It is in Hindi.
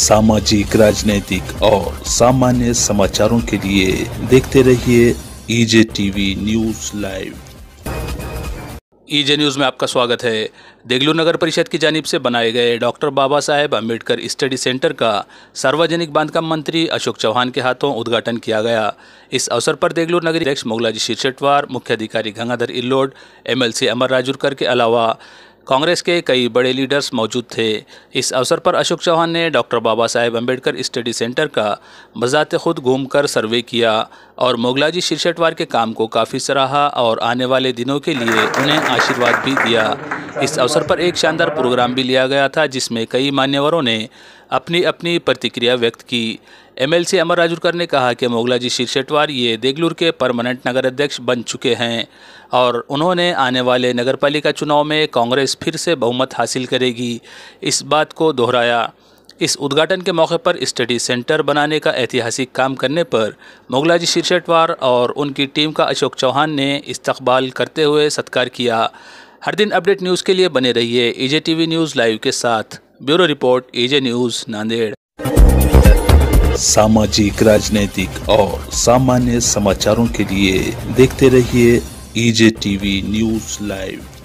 सामाजिक राजनीतिक और सामान्य समाचारों के लिए देखते रहिए E J TV news live E J news में आपका स्वागत है देगलू नगर परिषद की जानिब से बनाए गए doctor Baba Saheb Ambedkar study centre का सार्वजनिक बांधकाम मंत्री अशोक चौहान के हाथों उद्घाटन किया गया इस अवसर पर देगलू नगर अध्यक्ष मोगलाजी शीर्षेटवार मुख्य अधिकारी गंगाधर इल्लोड एमएलसी अमर राजूरकर के अलावा कांग्रेस के कई बड़े लीडर्स मौजूद थे इस अवसर पर अशोक चौहान ने doctor Baba Saheb Ambedkar study centre का बजात खुद घूमकर सर्वे किया और मोगलाजी शीर्षटवार के काम को काफ़ी सराहा और आने वाले दिनों के लिए उन्हें आशीर्वाद भी दिया इस अवसर पर एक शानदार प्रोग्राम भी लिया गया था जिसमें कई मान्यवरों ने अपनी अपनी प्रतिक्रिया व्यक्त की एमएलसी अमर राजूरकर ने कहा कि मोगलाजी शिव ये देगलूर के परमानेंट नगर अध्यक्ष बन चुके हैं और उन्होंने आने वाले नगरपालिका चुनाव में कांग्रेस फिर से बहुमत हासिल करेगी इस बात को दोहराया इस उद्घाटन के मौके पर स्टडी सेंटर बनाने का ऐतिहासिक काम करने पर मोगलाजी शीर्षेटवार और उनकी टीम का अशोक चौहान ने इस्तबाल करते हुए सत्कार किया हर दिन अपडेट न्यूज़ के लिए बने रहिए एजे टीवी न्यूज़ लाइव के साथ bureau report AJ news Nanded सामाजिक राजनीतिक और सामान्य समाचारों के लिए देखते रहिए एजे टीवी न्यूज़ लाइव